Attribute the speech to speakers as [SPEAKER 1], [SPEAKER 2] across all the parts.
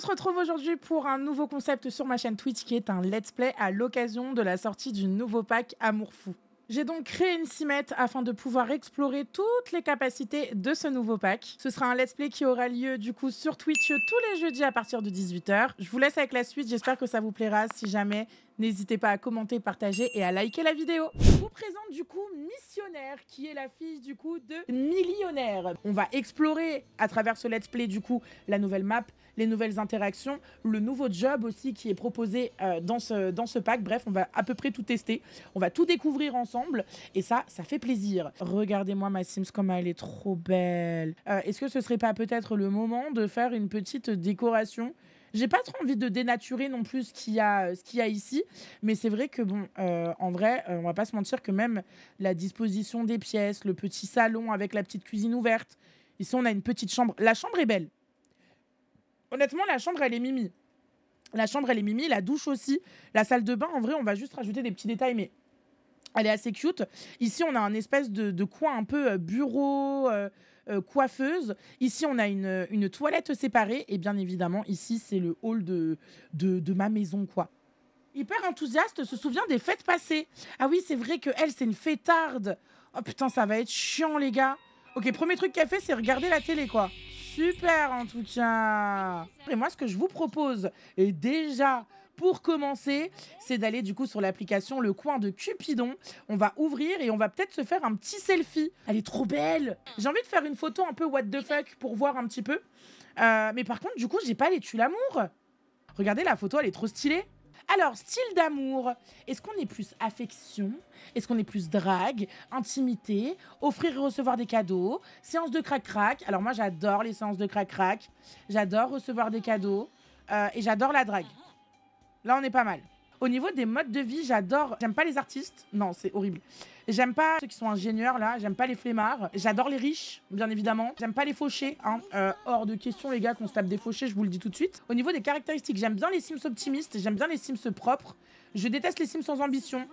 [SPEAKER 1] se retrouve aujourd'hui pour un nouveau concept sur ma chaîne Twitch qui est un let's play à l'occasion de la sortie du nouveau pack Amour Fou. J'ai donc créé une simette afin de pouvoir explorer toutes les capacités de ce nouveau pack. Ce sera un let's play qui aura lieu du coup sur Twitch tous les jeudis à partir de 18h. Je vous laisse avec la suite, j'espère que ça vous plaira. Si jamais N'hésitez pas à commenter, partager et à liker la vidéo. Je vous présente du coup Missionnaire, qui est la fille du coup de Millionnaire. On va explorer à travers ce let's play du coup la nouvelle map, les nouvelles interactions, le nouveau job aussi qui est proposé euh, dans, ce, dans ce pack. Bref, on va à peu près tout tester. On va tout découvrir ensemble et ça, ça fait plaisir. Regardez-moi ma Sims, comme elle est trop belle. Euh, est-ce que ce serait pas peut-être le moment de faire une petite décoration j'ai pas trop envie de dénaturer non plus ce qu'il y a, euh, ici, mais c'est vrai que bon, euh, en vrai, euh, on va pas se mentir que même la disposition des pièces, le petit salon avec la petite cuisine ouverte. Ici, on a une petite chambre. La chambre est belle. Honnêtement, la chambre, elle est mimi. La chambre, elle est mimi. La douche aussi. La salle de bain, en vrai, on va juste rajouter des petits détails, mais elle est assez cute. Ici, on a un espèce de, coin un peu bureau. Euh, coiffeuse. Ici, on a une, une, toilette séparée. Et bien évidemment, ici, c'est le hall de, de, ma maison, quoi hyper enthousiaste, se souvient des fêtes passées. Ah oui, c'est vrai que elle, c'est une fêtarde. Oh putain, ça va être chiant, les gars. Ok, premier truc qu'elle fait, c'est regarder la télé, quoi. Super, en tout cas. Et moi, ce que je vous propose, est déjà, pour commencer, c'est d'aller du coup sur l'application Le Coin de Cupidon. On va ouvrir et on va peut-être se faire un petit selfie. Elle est trop belle. J'ai envie de faire une photo un peu what the fuck pour voir un petit peu. Euh, mais par contre, du coup, j'ai pas les tu l'amour. Regardez la photo, elle est trop stylée. Alors, style d'amour, est-ce qu'on est plus affection Est-ce qu'on est plus drague Intimité Offrir et recevoir des cadeaux Séance de crac-crac Alors moi, j'adore les séances de crac-crac. J'adore recevoir des cadeaux. Euh, et j'adore la drague. Là, on est pas mal. Au niveau des modes de vie, j'adore. J'aime pas les artistes. Non, c'est horrible. J'aime pas ceux qui sont ingénieurs, là. J'aime pas les flemmards. J'adore les riches, bien évidemment. J'aime pas les fauchés. Hein. Euh, hors de question, les gars, qu'on se tape des fauchés, je vous le dis tout de suite. Au niveau des caractéristiques, j'aime bien les Sims optimistes. J'aime bien les Sims propres. Je déteste les Sims sans ambition.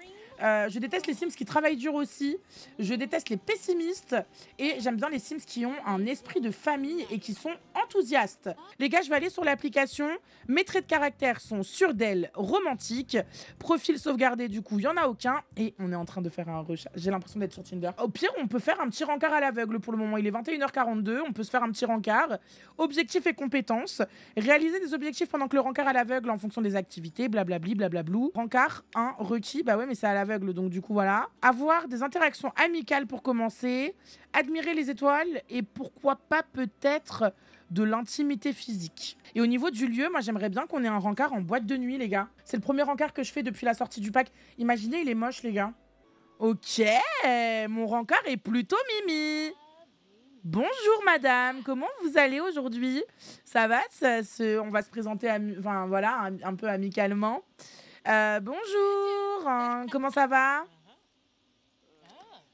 [SPEAKER 1] Euh, je déteste les Sims qui travaillent dur aussi. Je déteste les pessimistes. Et j'aime bien les Sims qui ont un esprit de famille et qui sont enthousiastes. Les gars, je vais aller sur l'application. Mes traits de caractère sont sûrs d'elle, romantiques. Profil sauvegardé, du coup, il n'y en a aucun. Et on est en train de faire un rush. J'ai l'impression d'être sur Tinder. Au pire, on peut faire un petit rencard à l'aveugle pour le moment. Il est 21h42. On peut se faire un petit rencard. Objectifs et compétences. Réaliser des objectifs pendant que le rencard à l'aveugle en fonction des activités. Blablabli, blablablou. Rencard, un requis. Bah ouais, mais c'est à l'aveugle donc du coup, voilà. Avoir des interactions amicales pour commencer, admirer les étoiles et pourquoi pas peut-être de l'intimité physique. Et au niveau du lieu, moi j'aimerais bien qu'on ait un rencard en boîte de nuit, les gars. C'est le premier rencard que je fais depuis la sortie du pack. Imaginez, il est moche, les gars. Ok, mon rencard est plutôt mimi. Bonjour madame, comment vous allez aujourd'hui Ça va On va se présenter enfin, voilà, un peu amicalement. Euh, bonjour, hein, comment ça va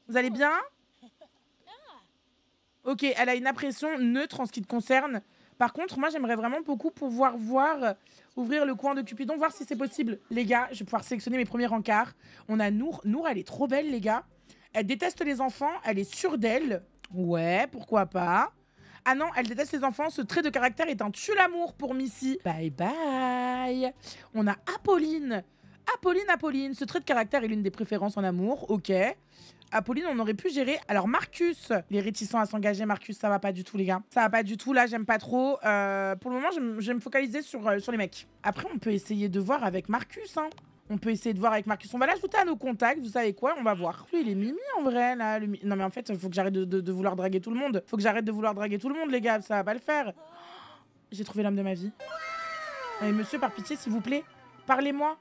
[SPEAKER 1] Vous allez bien Ok, elle a une impression neutre en ce qui te concerne. Par contre, moi, j'aimerais vraiment beaucoup pouvoir voir, euh, ouvrir le coin de Cupidon, voir si c'est possible. Les gars, je vais pouvoir sélectionner mes premiers rencarts. On a Nour. Nour, elle est trop belle, les gars. Elle déteste les enfants, elle est sûre d'elle. Ouais, pourquoi pas. Ah non, elle déteste les enfants. Ce trait de caractère est un tue-l'amour pour Missy. Bye bye. On a Apolline. Apolline, Apolline. Ce trait de caractère est l'une des préférences en amour. Ok. Apolline, on aurait pu gérer. Alors, Marcus, Les réticents à s'engager. Marcus, ça va pas du tout, les gars. Ça va pas du tout. Là, j'aime pas trop. Euh, pour le moment, je vais me focaliser sur, euh, sur les mecs. Après, on peut essayer de voir avec Marcus. Hein. On peut essayer de voir avec Marcus. On va l'ajouter à nos contacts. Vous savez quoi On va voir. Lui, il est mimi en vrai là. Non mais en fait, il faut que j'arrête de, vouloir draguer tout le monde. Faut que j'arrête de vouloir draguer tout le monde, les gars. Ça va pas le faire. J'ai trouvé l'homme de ma vie. Et monsieur, par pitié, s'il vous plaît, parlez-moi.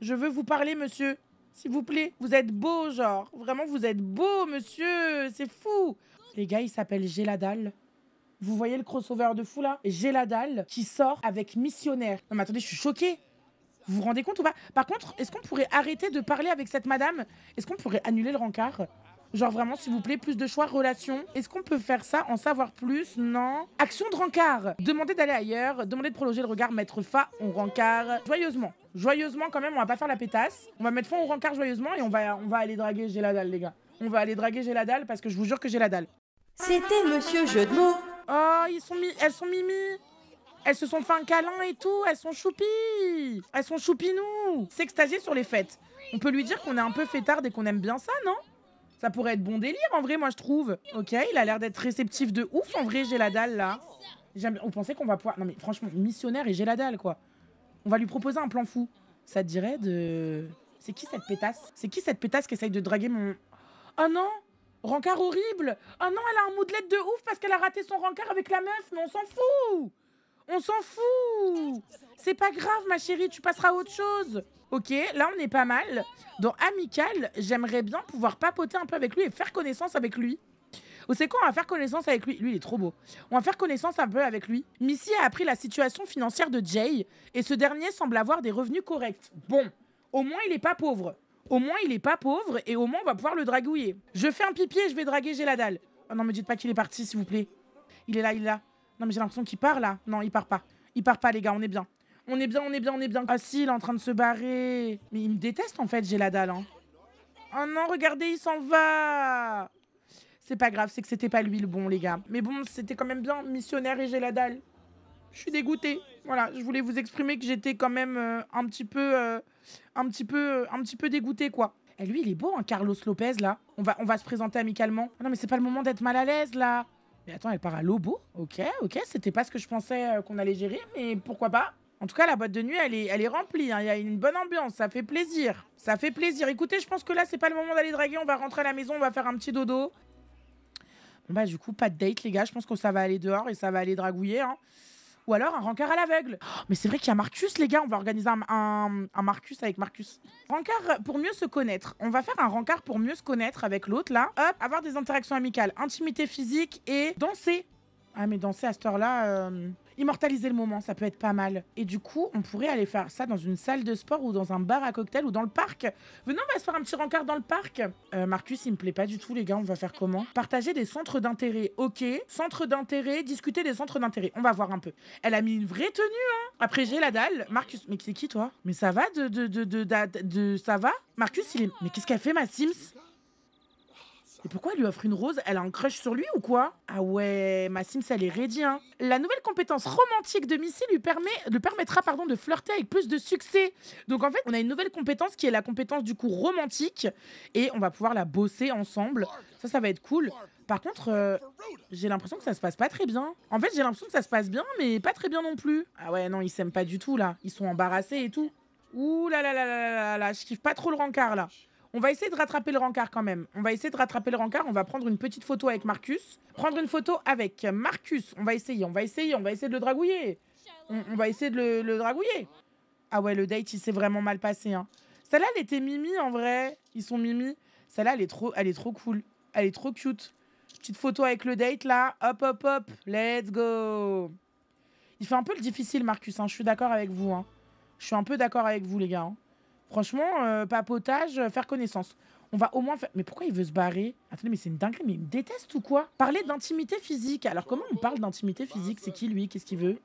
[SPEAKER 1] Je veux vous parler, monsieur. S'il vous plaît. Vous êtes beau, genre. Vraiment, vous êtes beau, monsieur. C'est fou. Les gars, il s'appelle Géladal. Vous voyez le crossover de fou là Géladal qui sort avec Missionnaire. Non mais attendez, je suis choquée. Vous vous rendez compte ou pas Par contre, est-ce qu'on pourrait arrêter de parler avec cette madame Est-ce qu'on pourrait annuler le rencard Genre vraiment, s'il vous plaît, plus de choix relations. Est-ce qu'on peut faire ça, en savoir plus Non. Action de rencard. Demander d'aller ailleurs, demander de prolonger le regard, mettre Fa, au rancard. Joyeusement. Joyeusement quand même, on va pas faire la pétasse. On va mettre fin au rencard joyeusement et on va, on va aller draguer j'ai la dalle, les gars. On va aller draguer j'ai la dalle parce que je vous jure que j'ai la dalle. C'était Monsieur Jeu de mots. Oh, ils sont mis elles sont mimi. Elles se sont fait un câlin et tout. Elles sont choupies. Elles sont choupinous. S'extasier sur les fêtes. On peut lui dire qu'on est un peu fêtard et qu'on aime bien ça, non Ça pourrait être bon délire en vrai, moi je trouve. Ok, il a l'air d'être réceptif de ouf. En vrai, j'ai la dalle là. On pensait qu'on va pouvoir. Non mais franchement, missionnaire et j'ai la dalle quoi. On va lui proposer un plan fou. Ça te dirait de. C'est qui cette pétasse C'est qui cette pétasse qui essaye de draguer mon. Oh non Rancard horrible Oh non, elle a un moodlet de ouf parce qu'elle a raté son rancard avec la meuf, mais on s'en fout on s'en fout C'est pas grave, ma chérie, tu passeras à autre chose. Ok, là, on est pas mal. Dans Amical, j'aimerais bien pouvoir papoter un peu avec lui et faire connaissance avec lui. Vous savez quoi On va faire connaissance avec lui. Lui, il est trop beau. On va faire connaissance un peu avec lui. Missy a appris la situation financière de Jay et ce dernier semble avoir des revenus corrects. Bon, au moins, il est pas pauvre. Au moins, il est pas pauvre et au moins, on va pouvoir le draguer. Je fais un pipi et je vais draguer Géladal. Oh non, me dites pas qu'il est parti, s'il vous plaît. Il est là, il est là. Non, mais j'ai l'impression qu'il part là. Non, il part pas. Il part pas, les gars, on est bien. On est bien, on est bien, on est bien. Ah si, il est en train de se barrer. Mais il me déteste en fait, j'ai la dalle. Oh non, regardez, il s'en va. C'est pas grave, c'est que c'était pas lui le bon, les gars. Mais bon, c'était quand même bien missionnaire et j'ai la dalle. Je suis dégoûtée. Voilà, je voulais vous exprimer que j'étais quand même euh, un petit peu, euh, un petit peu, euh, un petit peu dégoûtée, quoi. Et eh, lui, il est beau, hein, Carlos Lopez, là. On va, on va se présenter amicalement. Ah non, mais c'est pas le moment d'être mal à l'aise, là. Mais attends, elle part à Lobo oh, Ok, ok, c'était pas ce que je pensais euh, qu'on allait gérer, mais pourquoi pas en tout cas, la boîte de nuit, elle est, elle est remplie. Hein. Il y a une bonne ambiance. Ça fait plaisir. Ça fait plaisir. Écoutez, je pense que là, c'est pas le moment d'aller draguer. On va rentrer à la maison. On va faire un petit dodo. Bon, bah, du coup, pas de date, les gars. Je pense que ça va aller dehors et ça va aller dragouiller. Hein ou alors un rencard à l'aveugle. Oh, mais c'est vrai qu'il y a Marcus, les gars, on va organiser un, Marcus avec Marcus. Rencard euh, pour mieux se connaître. On va faire un rencard pour mieux se connaître avec l'autre, là. Hop, avoir des interactions amicales, intimité physique et danser. Ah, mais danser à cette heure-là, euh, immortaliser le moment, ça peut être pas mal. Et du coup, on pourrait aller faire ça dans une salle de sport ou dans un bar à cocktail ou dans le parc. Venez, on va se faire un petit rencard dans le parc. Euh, Marcus, il me plaît pas du tout, les gars, on va faire comment Partager des centres d'intérêt, ok. Centres d'intérêt, discuter des centres d'intérêt. On va voir un peu. Elle a mis une vraie tenue, hein. Après, j'ai la dalle. Marcus, mais c'est qui, toi Mais ça va de, de, de, de, ça va Marcus, il est... Mais qu'est-ce qu'elle fait, ma Sims et pourquoi elle lui offre une rose Elle a un crush sur lui ou quoi Ah ouais, ma Sims, elle est La nouvelle compétence romantique de Missy lui, permet, permettra pardon, de flirter avec plus de succès. Donc en fait, on a une nouvelle compétence qui est la compétence du coup romantique. Et on va pouvoir la bosser ensemble. Ça, ça va être cool. Par contre, euh, j'ai l'impression que ça se passe pas très bien. En fait, j'ai l'impression que ça se passe bien, mais pas très bien non plus. Ah ouais, non, ils s'aiment pas du tout, là. Ils sont embarrassés et tout. Ouh là là là là là là, je kiffe pas trop le rencard, là. On va essayer de rattraper le rencard quand même. On va essayer de rattraper le rencard. On va prendre une petite photo avec Marcus. Prendre une photo avec Marcus. On va essayer, on va essayer, on va essayer de le dragouiller. On, va essayer de le, dragouiller. Ah ouais, le date, il s'est vraiment mal passé. Hein. Celle-là, elle était mimi en vrai. Ils sont mimi. Celle-là, elle, est trop, elle est trop cool. Elle est trop cute. Petite photo avec le date là. Hop, hop, hop. Let's go. Il fait un peu le difficile, Marcus. Hein. Je suis d'accord avec vous. Hein. Je suis un peu d'accord avec vous, les gars. Hein. Franchement, euh, papotage, euh, faire connaissance. On va au moins faire. Mais pourquoi il veut se barrer Attendez, mais c'est une dinguerie, mais il me déteste ou quoi Parler d'intimité physique. Alors comment on parle d'intimité physique C'est qui lui Qu'est-ce qu'il veut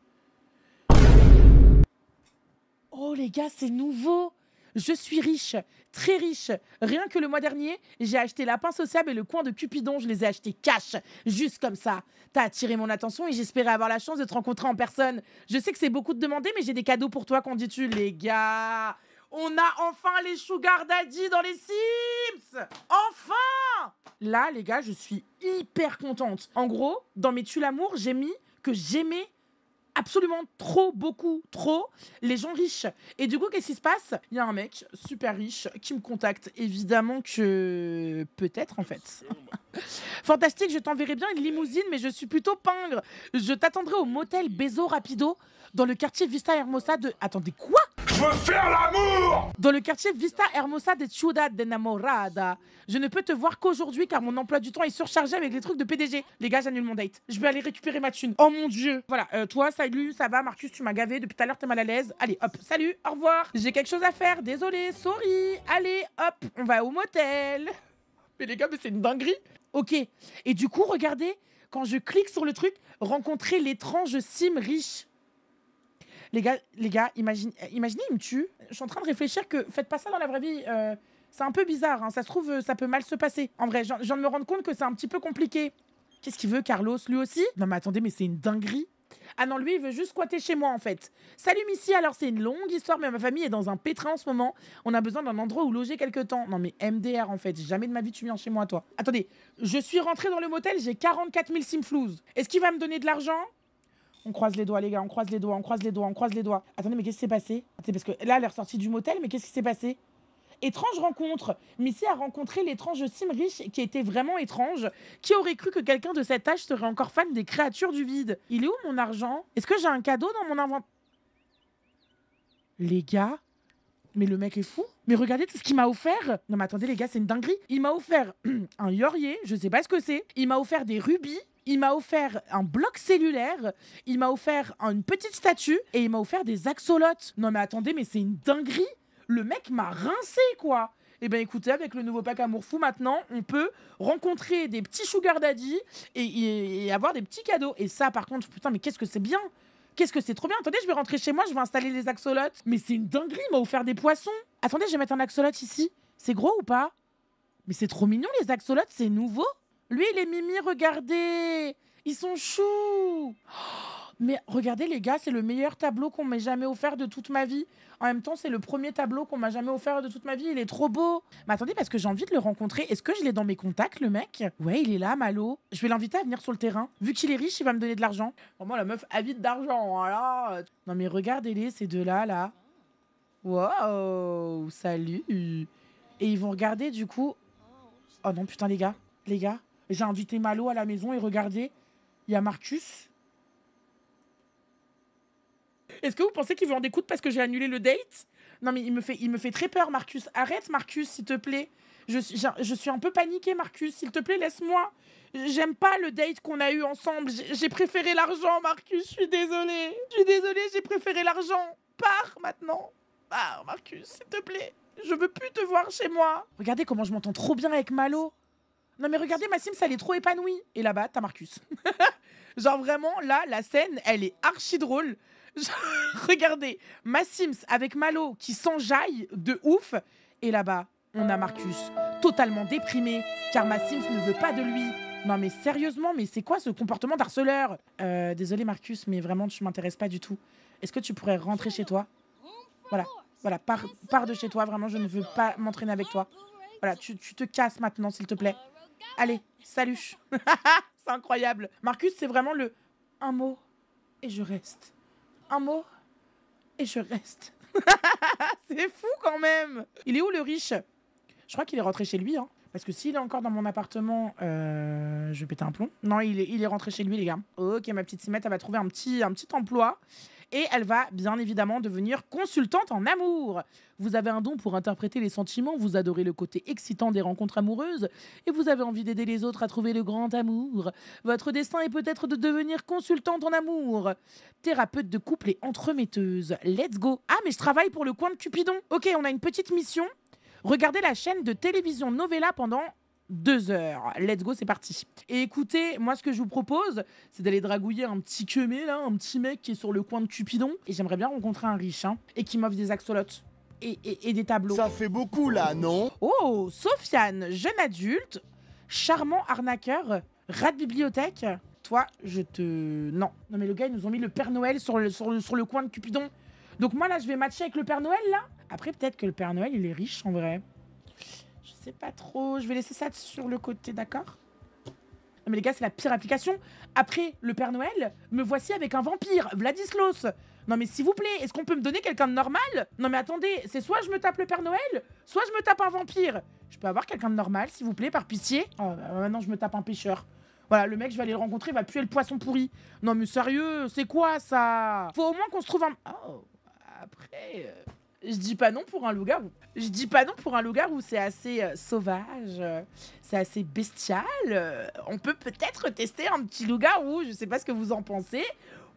[SPEAKER 1] Oh les gars, c'est nouveau je suis riche, très riche. Rien que le mois dernier, j'ai acheté la Lapin Sociable et le coin de Cupidon, je les ai achetés cash, juste comme ça. T'as attiré mon attention et j'espérais avoir la chance de te rencontrer en personne. Je sais que c'est beaucoup de demander, mais j'ai des cadeaux pour toi, qu'en dis-tu, les gars on a enfin les Sugar Daddy dans les Sims Enfin Là, les gars, je suis hyper contente. En gros, dans mes tu l'amour, j'ai mis que j'aimais absolument trop, beaucoup, trop les gens riches. Et du coup, qu'est-ce qui se passe Il y a un mec super riche qui me contacte. Évidemment que peut-être en fait. Fantastique, je t'enverrai bien une limousine, mais je suis plutôt pingre. Je t'attendrai au motel Bezo Rapido dans le quartier Vista Hermosa de... Attendez, quoi je veux faire l'amour Dans le quartier Vista Hermosa de Ciudad de Namorada, je ne peux te voir qu'aujourd'hui car mon emploi du temps est surchargé avec les trucs de PDG. Les gars, j'annule mon date. Je vais aller récupérer ma thune. Oh mon dieu Voilà, euh, toi, salut, ça va, Marcus, tu m'as gavé, depuis tout à l'heure, t'es mal à l'aise. Allez, hop, salut, au revoir. J'ai quelque chose à faire, désolé, sorry. Allez, hop, on va au motel. Mais les gars, mais c'est une dinguerie Ok, et du coup, regardez, quand je clique sur le truc, rencontrer l'étrange Sim riche. Les gars, les gars imagine, euh, imaginez, il me tue. Je suis en train de réfléchir que faites pas ça dans la vraie vie. Euh, c'est un peu bizarre. Hein. Ça se trouve, euh, ça peut mal se passer. En vrai, je envie de me rendre compte que c'est un petit peu compliqué. Qu'est-ce qu'il veut, Carlos Lui aussi Non, mais attendez, mais c'est une dinguerie. Ah non, lui, il veut juste squatter chez moi, en fait. Salut, Missy. Alors, c'est une longue histoire, mais ma famille est dans un pétrin en ce moment. On a besoin d'un endroit où loger quelques temps. Non, mais MDR, en fait. Jamais de ma vie, tu viens chez moi, toi. Attendez, je suis rentré dans le motel, j'ai 44 000 simflouz. Est-ce qu'il va me donner de l'argent on croise les doigts, les gars, on croise les doigts, on croise les doigts, on croise les doigts. Attendez, mais qu'est-ce qui s'est passé C'est parce que là, elle est ressortie du motel, mais qu'est-ce qui s'est passé étrange rencontre. Missy a rencontré l'étrange Simrich qui était vraiment étrange. Qui aurait cru que quelqu'un de cet âge serait encore fan des créatures du vide Il est où mon argent Est-ce que j'ai un cadeau dans mon inventaire Les gars mais le mec est fou. Mais regardez ce qu'il m'a offert. Non mais attendez les gars, c'est une dinguerie. Il m'a offert un yorier, je sais pas ce que c'est. Il m'a offert des rubis il m'a offert un bloc cellulaire, il m'a offert une petite statue et il m'a offert des axolotes. Non mais attendez, mais c'est une dinguerie. Le mec m'a rincé quoi. Eh ben écoutez, avec le nouveau pack Amour Fou, maintenant, on peut rencontrer des petits sugar daddy et, avoir des petits cadeaux. Et ça, par contre, putain, mais qu'est-ce que c'est bien Qu'est-ce que c'est trop bien Attendez, je vais rentrer chez moi, je vais installer les axolotes. Mais c'est une dinguerie, il m'a offert des poissons. Attendez, je vais mettre un axolote ici. C'est gros ou pas Mais c'est trop mignon, les axolotes, c'est nouveau lui il les Mimi, regardez Ils sont choux oh, Mais regardez les gars, c'est le meilleur tableau qu'on m'ait jamais offert de toute ma vie. En même temps, c'est le premier tableau qu'on m'a jamais offert de toute ma vie. Il est trop beau. Mais attendez, parce que j'ai envie de le rencontrer. Est-ce que je l'ai dans mes contacts, le mec Ouais, il est là, Malo. Je vais l'inviter à venir sur le terrain. Vu qu'il est riche, il va me donner de l'argent. Vraiment, oh, la meuf avide d'argent. Voilà. Non, mais regardez-les, ces deux-là, là. Wow Salut Et ils vont regarder, du coup... Oh non, putain, les gars. Les gars, j'ai invité Malo à la maison et regardez, il y a Marcus. Est-ce que vous pensez qu'il veut en découdre parce que j'ai annulé le date Non, mais il me, fait, il me fait très peur, Marcus. Arrête, Marcus, s'il te plaît. Je, je, suis un peu paniquée, Marcus. S'il te plaît, laisse-moi. J'aime pas le date qu'on a eu ensemble. J'ai préféré l'argent, Marcus. Je suis désolée. Je suis désolée, j'ai préféré l'argent. Pars maintenant. Pars, Marcus, s'il te plaît. Je veux plus te voir chez moi. Regardez comment je m'entends trop bien avec Malo. Non, mais regardez, ma Sims, elle est trop épanouie. Et là-bas, t'as Marcus. Genre vraiment, là, la scène, elle est archi drôle. regardez, ma avec Malo qui s'enjaille de ouf. Et là-bas, on a Marcus, totalement déprimé, car ma ne veut pas de lui. Non mais sérieusement, mais c'est quoi ce comportement d'harceleur euh, Désolé Marcus, mais vraiment tu m'intéresses pas du tout. Est-ce que tu pourrais rentrer chez toi Voilà, voilà, pars, de chez toi, vraiment je ne veux pas m'entraîner avec toi. Voilà, tu, tu te casses maintenant s'il te plaît. Allez, salut. c'est incroyable. Marcus, c'est vraiment le un mot et je reste. Un mot et je reste. c'est fou quand même. Il est où le riche Je crois qu'il est rentré chez lui. Hein. Parce que s'il est encore dans mon appartement, euh, je vais péter un plomb. Non, il est, il est rentré chez lui, les gars. Ok, ma petite Simette, elle va trouver un petit, un petit emploi et elle va bien évidemment devenir consultante en amour. Vous avez un don pour interpréter les sentiments, vous adorez le côté excitant des rencontres amoureuses et vous avez envie d'aider les autres à trouver le grand amour. Votre destin est peut-être de devenir consultante en amour. Thérapeute de couple et entremetteuse. Let's go. Ah mais je travaille pour le coin de Cupidon. Ok, on a une petite mission. Regardez la chaîne de télévision Novella pendant deux heures. Let's go, c'est parti. Et écoutez, moi, ce que je vous propose, c'est d'aller dragouiller un petit quémé, là, un petit mec qui est sur le coin de Cupidon. Et j'aimerais bien rencontrer un riche, hein, et qui m'offre des axolotes. Et, des tableaux. Ça fait beaucoup, là, non Oh, Sofiane, jeune adulte, charmant arnaqueur, rat de bibliothèque. Toi, je te... Non. Non, mais le gars, ils nous ont mis le Père Noël sur sur le coin de Cupidon. Donc moi, là, je vais matcher avec le Père Noël, là Après, peut-être que le Père Noël, il est riche, en vrai. Je sais pas trop. Je vais laisser ça sur le côté, d'accord Non mais les gars, c'est la pire application. Après le Père Noël, me voici avec un vampire, Vladislos. Non mais s'il vous plaît, est-ce qu'on peut me donner quelqu'un de normal Non mais attendez, c'est soit je me tape le Père Noël, soit je me tape un vampire. Je peux avoir quelqu'un de normal, s'il vous plaît, par pitié oh, bah, bah, Maintenant, je me tape un pêcheur. Voilà, le mec, je vais aller le rencontrer, il va puer le poisson pourri. Non mais sérieux, c'est quoi ça Faut au moins qu'on se trouve un... Oh, après... Euh, je dis pas non pour un loup-garou. Je dis pas non pour un loup-garou. C'est assez euh, sauvage, euh, c'est assez bestial. Euh, on peut peut-être tester un petit loup-garou. Je sais pas ce que vous en pensez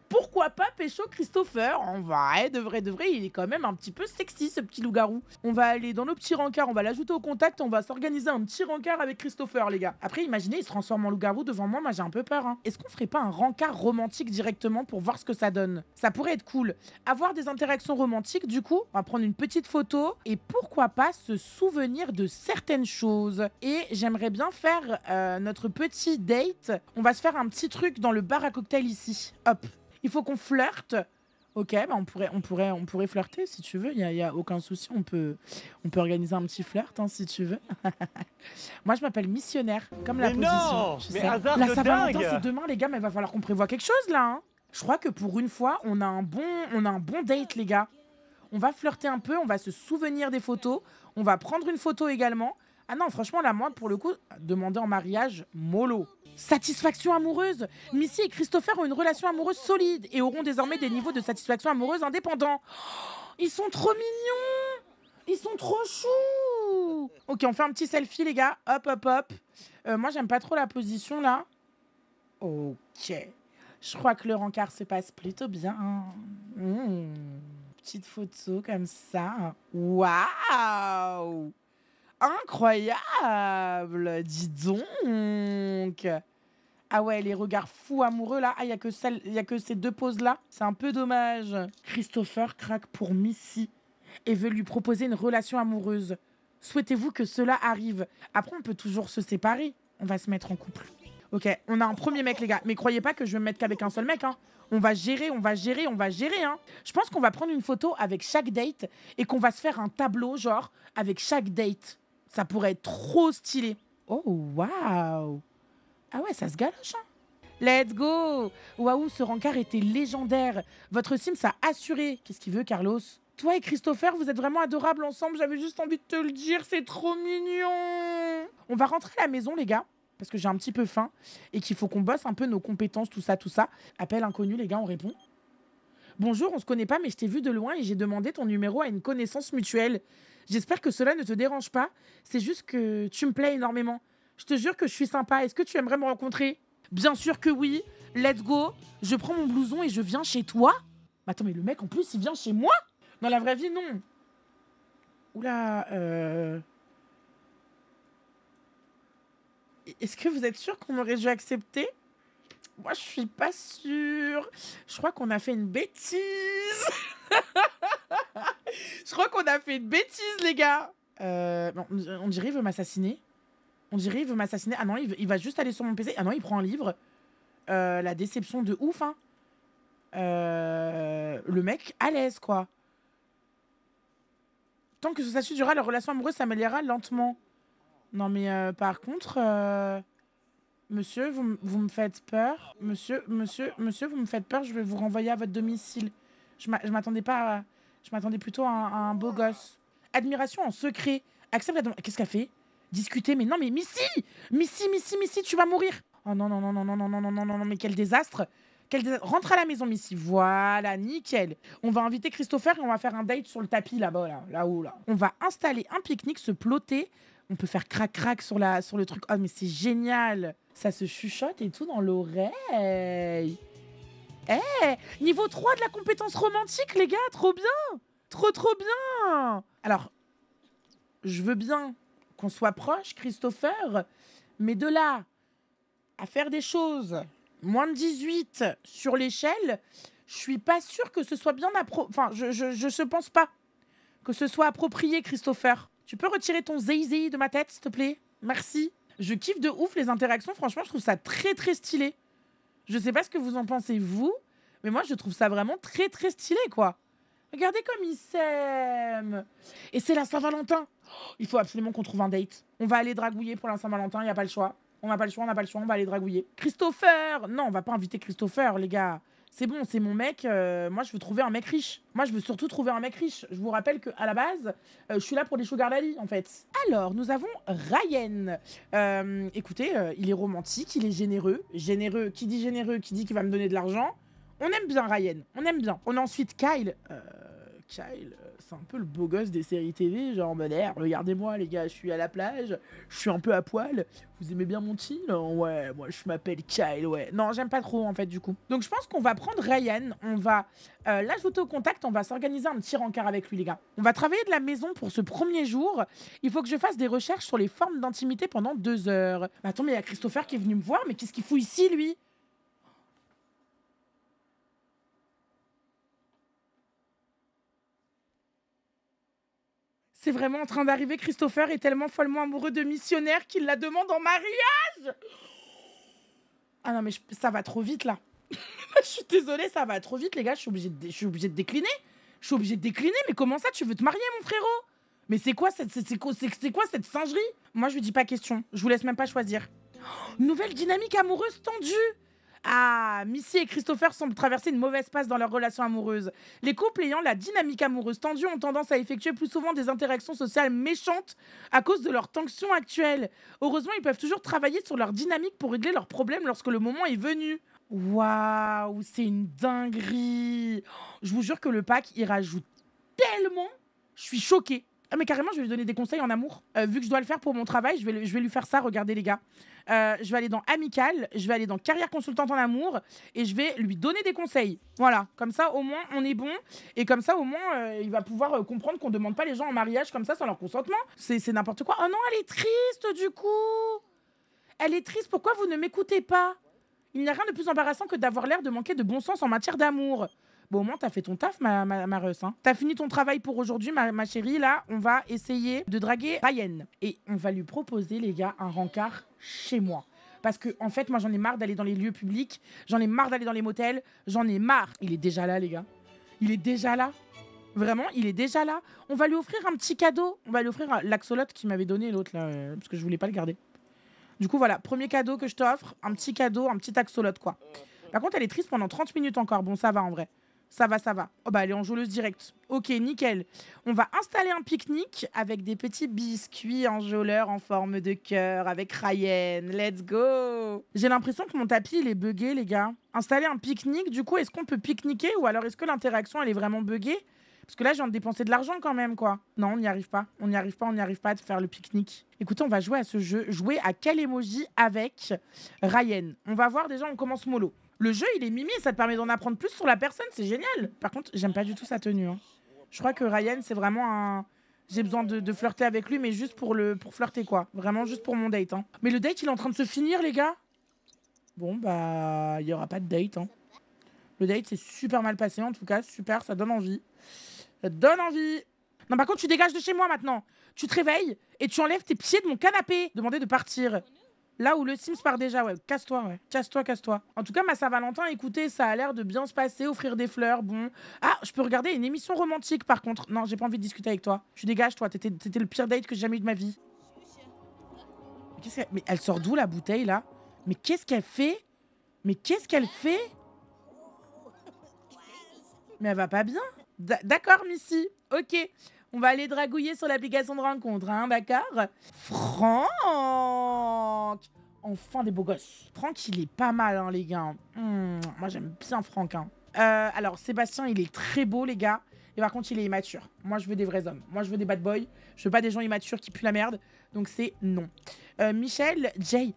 [SPEAKER 1] pourquoi pas pécho Christopher En vrai, de vrai, de vrai, il est quand même un petit peu sexy ce petit loup-garou. On va aller dans nos petits rancards, on va l'ajouter au contact, on va s'organiser un petit rencard avec Christopher, les gars. Après, imaginez, il se transforme en loup-garou devant moi, moi j'ai un peu peur. Hein. Est-ce qu'on ferait pas un rancard romantique directement pour voir ce que ça donne Ça pourrait être cool. Avoir des interactions romantiques, du coup, on va prendre une petite photo et pourquoi pas se souvenir de certaines choses. Et j'aimerais bien faire euh, notre petit date. On va se faire un petit truc dans le bar à cocktail ici. Hop, il faut qu'on flirte. Ok, bah on, pourrait, on, pourrait, on pourrait flirter si tu veux, il n'y a, y a, aucun souci, on peut, on peut organiser un petit flirt hein, si tu veux. Moi je m'appelle missionnaire, comme la position. Non, mais hasard c'est demain les gars, mais il va falloir qu'on prévoit quelque chose là. Hein. Je crois que pour une fois, on a, un bon, on a un bon date les gars. On va flirter un peu, on va se souvenir des photos, on va prendre une photo également, ah non, franchement, la moindre, pour le coup, demander en mariage, mollo. Satisfaction amoureuse Missy et Christopher ont une relation amoureuse solide et auront désormais des niveaux de satisfaction amoureuse indépendants. Oh, ils sont trop mignons Ils sont trop choux Ok, on fait un petit selfie, les gars. Hop, hop, hop. Euh, moi, j'aime pas trop la position, là. Ok. Je crois que le rencard se passe plutôt bien. Hmm. Petite photo comme ça. Waouh Incroyable Dis donc Ah ouais, les regards fous amoureux là. Ah, il n'y a, que a que ces deux poses-là. C'est un peu dommage. Christopher craque pour Missy et veut lui proposer une relation amoureuse. Souhaitez-vous que cela arrive Après, on peut toujours se séparer. On va se mettre en couple. Ok, on a un premier mec, les gars. Mais croyez pas que je vais me mettre qu'avec un seul mec. Hein. On va gérer, on va gérer, on va gérer. Hein. Je pense qu'on va prendre une photo avec chaque date et qu'on va se faire un tableau, genre, avec chaque date. Ça pourrait être trop stylé. Oh, waouh Ah ouais, ça se galoche, hein Let's go Waouh, ce rencard était légendaire. Votre Sims a assuré. Qu'est-ce qu'il veut, Carlos Toi et Christopher, vous êtes vraiment adorables ensemble. J'avais juste envie de te le dire, c'est trop mignon On va rentrer à la maison, les gars, parce que j'ai un petit peu faim et qu'il faut qu'on bosse un peu nos compétences, tout ça, tout ça. Appel inconnu, les gars, on répond. Bonjour, on se connaît pas, mais je t'ai vu de loin et j'ai demandé ton numéro à une connaissance mutuelle. J'espère que cela ne te dérange pas. C'est juste que tu me plais énormément. Je te jure que je suis sympa. Est-ce que tu aimerais me rencontrer Bien sûr que oui. Let's go. Je prends mon blouson et je viens chez toi. Mais attends, mais le mec en plus, il vient chez moi Dans la vraie vie, non. Oula, euh... Est-ce que vous êtes sûr qu'on aurait dû accepter Moi, je suis pas sûre. Je crois qu'on a fait une bêtise. Je crois qu'on a fait une bêtise, les gars. Euh, on dirait il veut m'assassiner. On dirait il veut m'assassiner. Ah non, il, va juste aller sur mon PC. Ah non, il prend un livre. Euh, la déception de ouf, hein. Euh, le mec à l'aise, quoi. Tant que ça statut durera, la relation amoureuse s'améliorera lentement. Non, mais par contre, monsieur, vous, vous, me faites peur. Monsieur, monsieur, monsieur, vous me faites peur. Je vais vous renvoyer à votre domicile. Je m'attendais pas à... Je m'attendais plutôt à un, beau gosse. Admiration en secret. Accepte la Qu'est-ce qu'elle fait Discuter. Mais non, mais Missy Missy, Missy, Missy, tu vas mourir Oh non, non, non, non, non, non, non, non, non, non, mais quel désastre quel Rentre à la maison, Missy. Voilà, nickel. On va inviter Christopher et on va faire un date sur le tapis là-bas, là, là-haut, là. On va installer un pique-nique, se ploter. On peut faire crac-crac sur, la, sur le truc. Oh, mais c'est génial. Ça se chuchote et tout dans l'oreille. Eh, niveau 3 de la compétence romantique, les gars, trop bien Trop, trop bien Alors, je veux bien qu'on soit proche, Christopher, mais de là à faire des choses moins de 18 sur l'échelle, je suis pas sûr que ce soit bien approprié. Enfin, je, je, pense pas que ce soit approprié, Christopher. Tu peux retirer ton zéi de ma tête, s'il te plaît Merci. Je kiffe de ouf les interactions, franchement, je trouve ça très très stylé. Je sais pas ce que vous en pensez, vous, mais moi, je trouve ça vraiment très, très stylé, quoi. Regardez comme ils s'aiment. Et c'est la Saint-Valentin. Oh, il faut absolument qu'on trouve un date. On va aller dragouiller pour la Saint-Valentin, il n'y a pas le choix. On n'a pas le choix, on n'a pas le choix, on va aller dragouiller. Christopher Non, on va pas inviter Christopher, les gars c'est bon, c'est mon mec. Euh, moi, je veux trouver un mec riche. Moi, je veux surtout trouver un mec riche. Je vous rappelle qu'à la base, euh, je suis là pour les sugar daddy, en fait. Alors, nous avons Ryan. Euh, écoutez, il est romantique, il est généreux. Généreux, qui dit généreux, qui dit qu'il va me donner de l'argent. On aime bien Ryan, on aime bien. On a ensuite Kyle. Kyle, c'est un peu le beau gosse des séries TV, genre en mode eh, regardez-moi les gars, je suis à la plage, je suis un peu à poil, vous aimez bien mon tee Ouais, moi je m'appelle Kyle, ouais. Non, j'aime pas trop en fait du coup. Donc je pense qu'on va prendre Ryan, on va euh, l'ajouter au contact, on va s'organiser un petit rencard avec lui les gars. On va travailler de la maison pour ce premier jour. Il faut que je fasse des recherches sur les formes d'intimité pendant deux heures. Bah, attends, mais il y a Christopher qui est venu me voir, mais qu'est-ce qu'il fout ici lui C'est vraiment en train d'arriver. Christopher est tellement follement amoureux de missionnaire qu'il la demande en mariage. Ah non, mais ça va trop vite là. je suis désolée, ça va trop vite, les gars. Je suis obligée de, de décliner. Je suis obligée de décliner. Mais comment ça, tu veux te marier, mon frérot Mais c'est quoi, cette, c'est, quoi cette singerie Moi, je lui dis pas question. Je vous laisse même pas choisir. Oh, nouvelle dynamique amoureuse tendue. Ah, Missy et Christopher semblent traverser une mauvaise passe dans leur relation amoureuse. Les couples ayant la dynamique amoureuse tendue ont tendance à effectuer plus souvent des interactions sociales méchantes à cause de leur tension actuelle. Heureusement, ils peuvent toujours travailler sur leur dynamique pour régler leurs problèmes lorsque le moment est venu. Waouh, c'est une dinguerie. Je vous jure que le pack, y rajoute tellement. Je suis choquée. Ah, mais carrément, je vais lui donner des conseils en amour. Euh, vu que je dois le faire pour mon travail, je vais, je vais lui faire ça. Regardez, les gars. Euh, je vais aller dans Amical, je vais aller dans Carrière Consultante en Amour et je vais lui donner des conseils. Voilà. Comme ça, au moins, on est bon. Et comme ça, au moins, euh, il va pouvoir comprendre qu'on ne demande pas les gens en mariage comme ça sans leur consentement. C'est n'importe quoi. Oh non, elle est triste, du coup. Elle est triste. Pourquoi vous ne m'écoutez pas Il n'y a rien de plus embarrassant que d'avoir l'air de manquer de bon sens en matière d'amour. Bon, au moins, t'as fait ton taf, ma, ma, hein. T'as fini ton travail pour aujourd'hui, ma, chérie. Là, on va essayer de draguer Ryan. Et on va lui proposer, les gars, un rencard chez moi. Parce que, en fait, moi, j'en ai marre d'aller dans les lieux publics. J'en ai marre d'aller dans les motels. J'en ai marre. Il est déjà là, les gars. Il est déjà là. Vraiment, il est déjà là. On va lui offrir un petit cadeau. On va lui offrir l'axolote qu'il m'avait donné, l'autre, là, euh, parce que je voulais pas le garder. Du coup, voilà, premier cadeau que je t'offre, un petit cadeau, un petit axolote, quoi. Par contre, elle est triste pendant 30 minutes encore. Bon, ça va en vrai ça va, ça va. Oh bah allez on joue le direct. Ok, nickel. On va installer un pique-nique avec des petits biscuits en enjôleurs en forme de cœur avec Ryan. Let's go J'ai l'impression que mon tapis, il est buggé, les gars. Installer un pique-nique, du coup, est-ce qu'on peut pique-niquer ou alors est-ce que l'interaction, elle est vraiment buggée parce que là, je viens de dépenser de l'argent quand même, quoi. Non, on n'y arrive pas. On n'y arrive pas, on n'y arrive pas à faire le pique-nique. Écoutez, on va jouer à ce jeu. Jouer à quel emoji avec Ryan On va voir déjà, on commence mollo. Le jeu, il est mimi et ça te permet d'en apprendre plus sur la personne, c'est génial. Par contre, j'aime pas du tout sa tenue. Hein. Je crois que Ryan, c'est vraiment un. J'ai besoin de, flirter avec lui, mais juste pour le pour flirter quoi. Vraiment juste pour mon date. Hein. Mais le date, il est en train de se finir, les gars. Bon bah, il y aura pas de date. Hein. Le date, c'est super mal passé en tout cas, super, ça donne envie. Ça donne envie. Non, par contre, tu dégages de chez moi maintenant. Tu te réveilles et tu enlèves tes pieds de mon canapé. Demandez de partir. Là où le Sims part déjà, ouais, casse-toi, ouais. Casse-toi, casse-toi. En tout cas, ma Saint-Valentin, écoutez, ça a l'air de bien se passer, offrir des fleurs, bon. Ah, je peux regarder une émission romantique par contre. Non, j'ai pas envie de discuter avec toi. Tu dégages, toi, t'étais le pire date que j'ai jamais eu de ma vie. Mais, qu'est-ce que... Mais elle sort d'où la bouteille là Mais qu'est-ce qu'elle fait Mais qu'est-ce qu'elle fait Mais elle va pas bien D'accord, Missy. Ok. On va aller dragouiller sur l'application de rencontre, hein, d'accord Franck Enfin des beaux gosses. Franck, il est pas mal, hein, les gars. Hmm, moi, j'aime bien Franck. Hein. Euh, alors, Sébastien, il est très beau, les gars. Et par contre, il est immature. Moi, je veux des vrais hommes. Moi, je veux des bad boys. Je veux pas des gens immatures qui puent la merde. Donc, c'est non. Euh, Michel, Jay.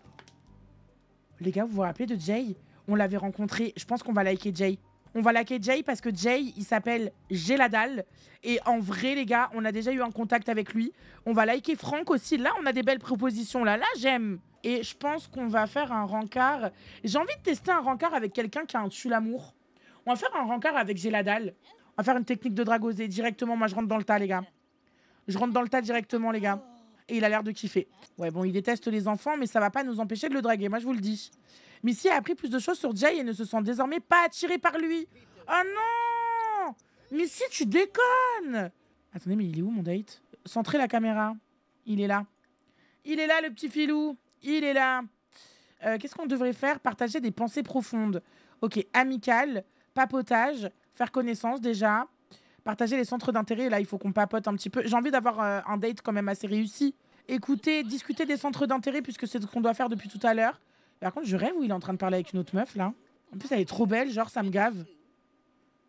[SPEAKER 1] Les gars, vous vous rappelez de Jay On l'avait rencontré. Je pense qu'on va liker Jay on va liker Jay parce que Jay, il s'appelle Géladal. Et en vrai, les gars, on a déjà eu un contact avec lui. On va liker Franck aussi. Là, on a des belles propositions. Là, là, j'aime. Et je pense qu'on va faire un rencard. J'ai envie de tester un rencard avec quelqu'un qui a un tue l'amour. On va faire un rencard avec Géladal. On va faire une technique de dragosé directement. Moi, je rentre dans le tas, les gars. Je rentre dans le tas directement, les gars. Et il a l'air de kiffer. Ouais, bon, il déteste les enfants, mais ça va pas nous empêcher de le draguer. Moi, je vous le dis. Missy a appris plus de choses sur Jay et ne se sent désormais pas attirée par lui. Oh non Missy, tu déconnes Attendez, mais il est où mon date Centrez la caméra. Il est là. Il est là, le petit filou. Il est là. Euh, qu'est-ce qu'on devrait faire Partager des pensées profondes. Ok, amical, papotage, faire connaissance déjà, partager les centres d'intérêt. Là, il faut qu'on papote un petit peu. J'ai envie d'avoir euh, un date quand même assez réussi. Écouter, discuter des centres d'intérêt puisque c'est ce qu'on doit faire depuis tout à l'heure. Par contre, je rêve où il est en train de parler avec une autre meuf, là. En plus, elle est trop belle, genre, ça me gave.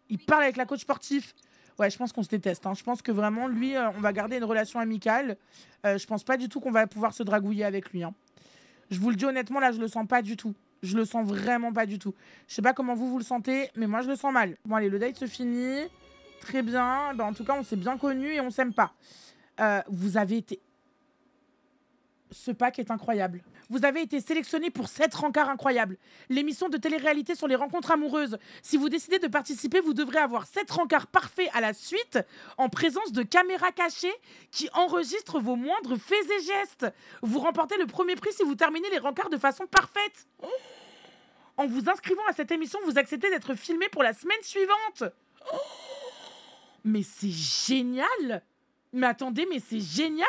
[SPEAKER 1] Il parle avec la coach sportif. Ouais, je pense qu'on se déteste. Hein. Je pense que vraiment, lui, euh, on va garder une relation amicale. Euh, je pense pas du tout qu'on va pouvoir se dragouiller avec lui. Hein. Je vous le dis honnêtement, là, je le sens pas du tout. Je le sens vraiment pas du tout. Je sais pas comment vous vous le sentez, mais moi je le sens mal. Bon allez, le date se finit. Très bien. Bah, en tout cas, on s'est bien connus et on s'aime pas. Euh, vous avez été ce pack est incroyable. Vous avez été sélectionné pour 7 rencarts incroyables. L'émission de télé-réalité sur les rencontres amoureuses. Si vous décidez de participer, vous devrez avoir 7 rencarts parfaits à la suite en présence de caméras cachées qui enregistrent vos moindres faits et gestes. Vous remportez le premier prix si vous terminez les rencarts de façon parfaite. En vous inscrivant à cette émission, vous acceptez d'être filmé pour la semaine suivante. Mais c'est génial mais attendez, mais c'est génial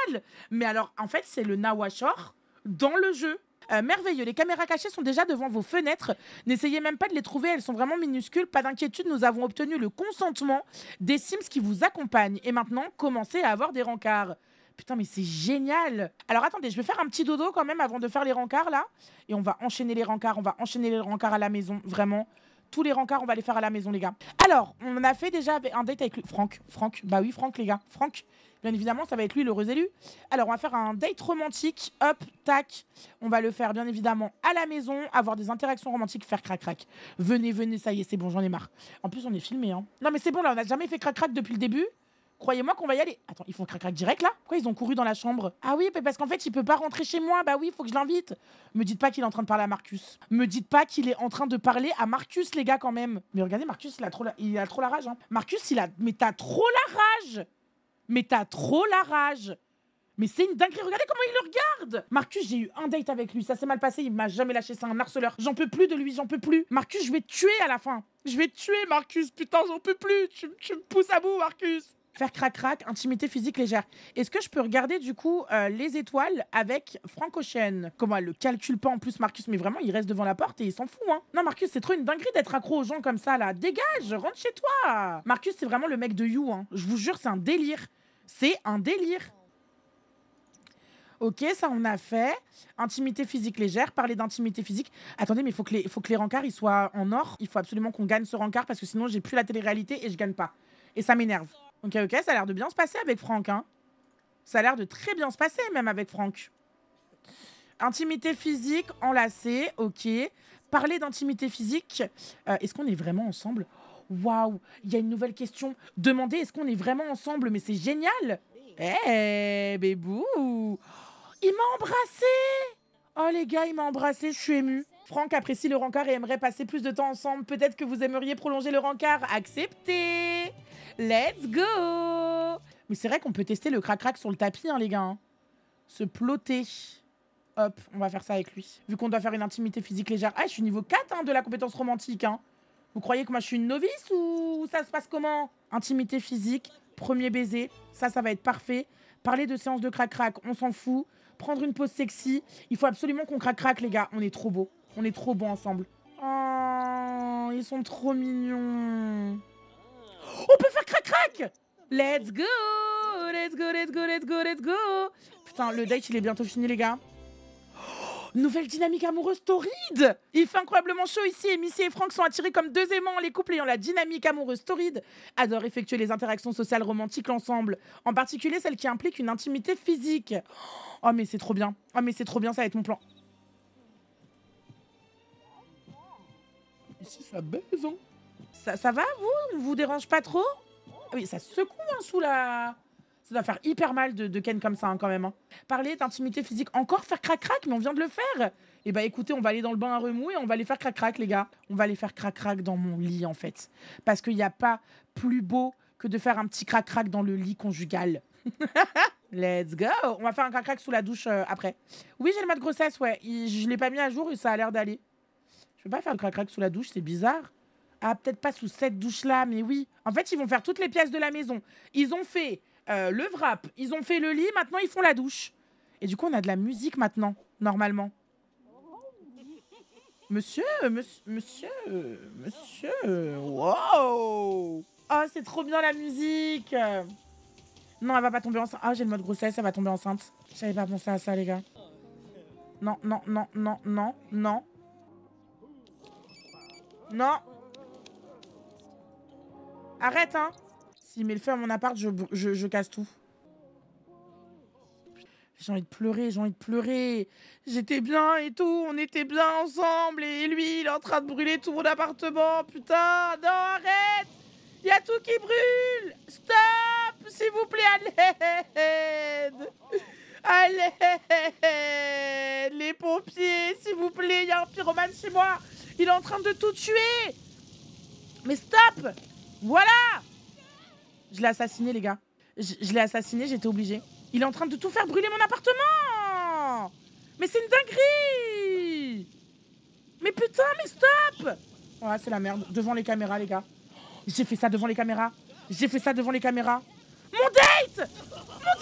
[SPEAKER 1] Mais alors, en fait, c'est le Nawashor dans le jeu. Euh, merveilleux. Les caméras cachées sont déjà devant vos fenêtres. N'essayez même pas de les trouver, elles sont vraiment minuscules. Pas d'inquiétude, nous avons obtenu le consentement des Sims qui vous accompagnent. Et maintenant, commencez à avoir des rencarts. Putain, mais c'est génial Alors attendez, je vais faire un petit dodo quand même avant de faire les rencarts là. Et on va enchaîner les rencarts, on va enchaîner les rencarts à la maison, vraiment tous les rencarts, on va les faire à la maison, les gars. Alors, on a fait déjà un date avec lui. Franck, Franck, bah oui, Franck, les gars. Franck, bien évidemment, ça va être lui, l'heureux élu. Alors, on va faire un date romantique. Hop, tac. On va le faire, bien évidemment, à la maison, avoir des interactions romantiques, faire crac-crac. Venez, venez, ça y est, c'est bon, j'en ai marre. En plus, on est filmé, hein. Non, mais c'est bon, là, on n'a jamais fait crac-crac depuis le début. Croyez-moi qu'on va y aller. Attends, ils font crac-crac direct là Pourquoi ils ont couru dans la chambre Ah oui, parce qu'en fait, il peut pas rentrer chez moi. Bah oui, faut que je l'invite. Me dites pas qu'il est en train de parler à Marcus. Me dites pas qu'il est en train de parler à Marcus, les gars, quand même. Mais regardez, Marcus, il a trop la, il a trop la rage. Hein. Marcus, il a. Mais t'as trop la rage Mais t'as trop la rage mais c'est une dinguerie, regardez comment il le regarde Marcus, j'ai eu un date avec lui, ça s'est mal passé, il m'a jamais lâché, c'est un harceleur. J'en peux plus de lui, j'en peux plus. Marcus, je vais te tuer à la fin. Je vais tuer, Marcus, putain, j'en peux plus. Tu, tu me pousses à bout, Marcus. Faire crac-crac, intimité physique légère. Est-ce que je peux regarder du coup euh, les étoiles avec Franco Ocean Comment elle le calcule pas en plus, Marcus Mais vraiment, il reste devant la porte et il s'en fout. Hein. Non, Marcus, c'est trop une dinguerie d'être accro aux gens comme ça là. Dégage, rentre chez toi. Marcus, c'est vraiment le mec de You. Hein. Je vous jure, c'est un délire. C'est un délire. Ok, ça on a fait. Intimité physique légère, parler d'intimité physique. Attendez, mais il faut, que les, faut que les rencarts ils soient en or. Il faut absolument qu'on gagne ce rencard parce que sinon j'ai plus la télé-réalité et je gagne pas. Et ça m'énerve. Ok, ok, ça a l'air de bien se passer avec Franck. Hein. Ça a l'air de très bien se passer même avec Franck. Intimité physique, enlacée, ok. Parler d'intimité physique, euh, est-ce qu'on est vraiment ensemble Waouh, il y a une nouvelle question. Demander est-ce qu'on est vraiment ensemble, mais c'est génial Eh, bébou Il m'a embrassé Oh les gars, il m'a embrassé, je suis émue. Franck apprécie le rencard et aimerait passer plus de temps ensemble. Peut-être que vous aimeriez prolonger le rencard. Acceptez Let's go Mais c'est vrai qu'on peut tester le crac-crac sur le tapis, hein, les gars. Hein. Se ploter. Hop, on va faire ça avec lui. Vu qu'on doit faire une intimité physique légère. Ah, je suis niveau 4 hein, de la compétence romantique. Hein. Vous croyez que moi je suis une novice ou ça se passe comment Intimité physique, premier baiser, ça, ça va être parfait. Parler de séance de crac-crac, on s'en fout. Prendre une pause sexy, il faut absolument qu'on crac-crac, les gars, on est trop beau. On est trop bon ensemble. Oh, ils sont trop mignons. On peut faire crac-crac Let's go Let's go, let's go, let's go, let's go Putain, le date, il est bientôt fini, les gars. Oh, nouvelle dynamique amoureuse torride Il fait incroyablement chaud ici et Missy et Franck sont attirés comme deux aimants. Les couples ayant la dynamique amoureuse torride adorent effectuer les interactions sociales romantiques ensemble, en particulier celles qui impliquent une intimité physique. Oh mais c'est trop bien Oh mais c'est trop bien, ça va être mon plan Ici, ça baise, hein. ça, va, vous Vous dérange pas trop ah Oui, ça secoue hein, sous la... Ça doit faire hyper mal de, ken comme ça, hein, quand même. Hein. Parler d'intimité physique, encore faire crac-crac, mais on vient de le faire Eh bah écoutez, on va aller dans le bain à remous et on va aller faire crac-crac, les gars. On va aller faire crac-crac dans mon lit, en fait. Parce qu'il n'y a pas plus beau que de faire un petit crac-crac dans le lit conjugal. Let's go On va faire un crac-crac sous la douche euh, après. Oui, j'ai le mat' de grossesse, ouais. Je ne l'ai pas mis à jour et ça a l'air d'aller. Je peux pas faire un crac-crac sous la douche, c'est bizarre. Ah, peut-être pas sous cette douche-là, mais oui. En fait, ils vont faire toutes les pièces de la maison. Ils ont fait euh, le wrap, ils ont fait le lit, maintenant ils font la douche. Et du coup, on a de la musique maintenant, normalement. Monsieur, monsieur, monsieur, monsieur, wow Oh, c'est trop bien la musique Non, elle va pas tomber enceinte. Ah, j'ai le mode grossesse, elle va tomber enceinte. J'avais pas pensé à ça, les gars. Non, non, non, non, non, non, non. Arrête, hein. S'il met le feu à mon appart, je, casse tout. J'ai envie de pleurer, j'ai envie de pleurer. J'étais bien et tout, on était bien ensemble. Et lui, il est en train de brûler tout mon appartement. Putain, non, arrête Il y a tout qui brûle Stop S'il vous plaît, à Allez À l'aide Les pompiers, s'il vous plaît, il y a un pyromane chez moi il est en train de tout tuer Mais stop Voilà Je l'ai assassiné, les gars. Je, l'ai assassiné, j'étais obligée. Il est en train de tout faire brûler mon appartement Mais c'est une dinguerie Mais putain, mais stop Ouais, c'est la merde. Devant les caméras, les gars. J'ai fait ça devant les caméras. J'ai fait ça devant les caméras. Mon date Mon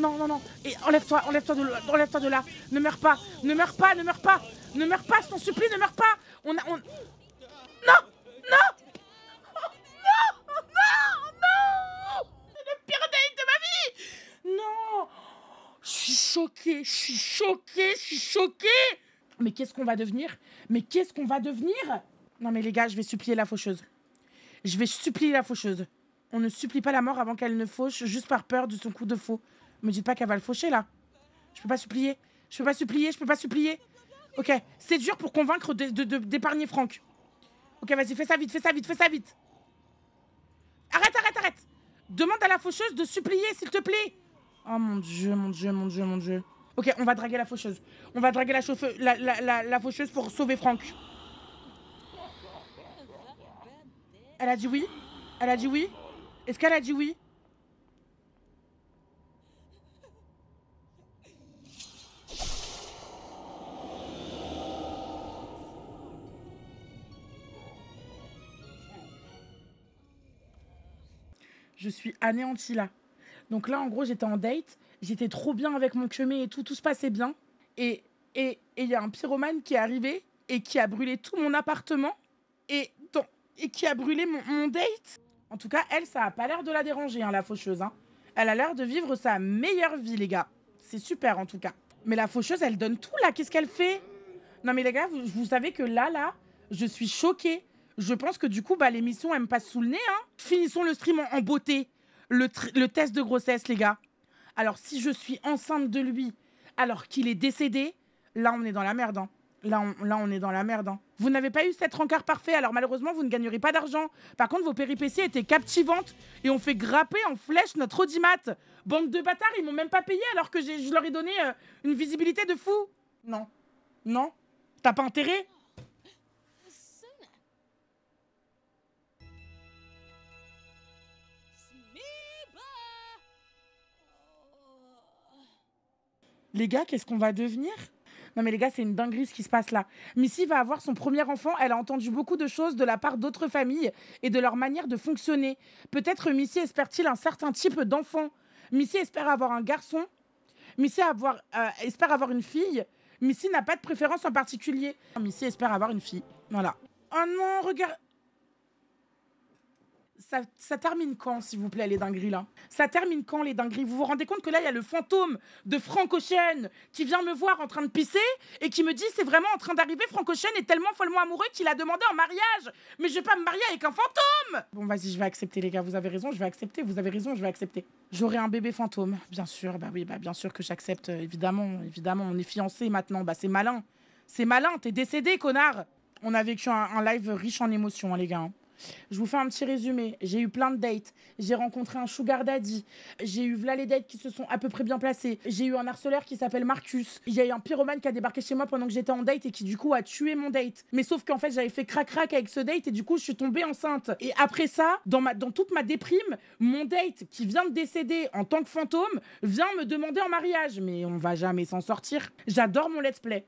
[SPEAKER 1] non, non, non. Et enlève-toi, enlève-toi de, enlève de là. Ne meurs pas, ne meurs pas, ne meurs pas. Ne meurs pas, je t'en supplie, ne meurs pas. On a, Non, non, non, non, non. C'est le pire date de ma vie. Non. Je suis choquée, je suis choquée, je suis choquée. Mais qu'est-ce qu'on va devenir Mais qu'est-ce qu'on va devenir Non mais les gars, je vais supplier la faucheuse. Je vais supplier la faucheuse. On ne supplie pas la mort avant qu'elle ne fauche, juste par peur de son coup de faux. Me dites pas qu'elle va le faucher là. Je peux pas supplier. Je peux pas supplier. Je peux pas supplier. Ok, c'est dur pour convaincre d'épargner Franck. Ok, vas-y, fais ça vite, fais ça vite, fais ça vite. Arrête, arrête, arrête. Demande à la faucheuse de supplier, s'il te plaît. Oh mon dieu, mon dieu, mon dieu, mon dieu. Ok, on va draguer la faucheuse. On va draguer la, la faucheuse pour sauver Franck. Elle a dit oui Elle a dit oui Est-ce qu'elle a dit oui je suis anéantie là. Donc là, en gros, j'étais en date, j'étais trop bien avec mon chemin et tout, tout se passait bien. Et il et, il y a un pyromane qui est arrivé et qui a brûlé tout mon appartement et, et qui a brûlé mon, date. En tout cas, elle, ça a pas l'air de la déranger, hein, la faucheuse. Hein. Elle a l'air de vivre sa meilleure vie, les gars. C'est super, en tout cas. Mais la faucheuse, elle donne tout, là. Qu'est-ce qu'elle fait Non, mais les gars, vous, vous savez que là, là, je suis choquée je pense que du coup, bah, l'émission, elle me passe sous le nez. Hein. Finissons le stream en, beauté. Le, test de grossesse, les gars. Alors, si je suis enceinte de lui, alors qu'il est décédé, là, on est dans la merde. Hein. Là, on, là, on est dans la merde. Hein. Vous n'avez pas eu cet rencard parfait, alors malheureusement, vous ne gagnerez pas d'argent. Par contre, vos péripéties étaient captivantes et ont fait grapper en flèche notre audimat. Bande de bâtards, ils m'ont même pas payé alors que je leur ai donné euh, une visibilité de fou. Non. Non. T'as pas intérêt les gars, qu'est-ce qu'on va devenir non mais les gars, c'est une dinguerie ce qui se passe là. Missy va avoir son premier enfant, elle a entendu beaucoup de choses de la part d'autres familles et de leur manière de fonctionner. Peut-être Missy espère-t-il un certain type d'enfant. Missy espère avoir un garçon. Missy avoir, euh, espère avoir une fille. Missy n'a pas de préférence en particulier. Missy espère avoir une fille. Voilà. Oh non, regarde ça, termine quand, s'il vous plaît, les dingueries là Ça termine quand, les dingueries Vous vous rendez compte que là, il y a le fantôme de Chen qui vient me voir en train de pisser et qui me dit c'est vraiment en train d'arriver. Chen est tellement follement amoureux qu'il a demandé en mariage. Mais je vais pas me marier avec un fantôme Bon, vas-y, je vais accepter, les gars. Vous avez raison, je vais accepter. Vous avez raison, je vais accepter. J'aurai un bébé fantôme, bien sûr. Bah oui, bah bien sûr que j'accepte, euh, évidemment. Évidemment, on est fiancés maintenant. Bah c'est malin. C'est malin, t'es décédé, connard. On a vécu un, live riche en émotions, hein, les gars. Hein. Je vous fais un petit résumé. J'ai eu plein de dates. J'ai rencontré un sugar daddy. J'ai eu Vla les dates qui se sont à peu près bien placées. J'ai eu un harceleur qui s'appelle Marcus. Il y a eu un pyromane qui a débarqué chez moi pendant que j'étais en date et qui du coup a tué mon date. Mais sauf qu'en fait, j'avais fait crac-crac avec ce date et du coup, je suis tombée enceinte. Et après ça, dans, ma, dans toute ma déprime, mon date qui vient de décéder en tant que fantôme vient me demander en mariage. Mais on va jamais s'en sortir. J'adore mon let's play.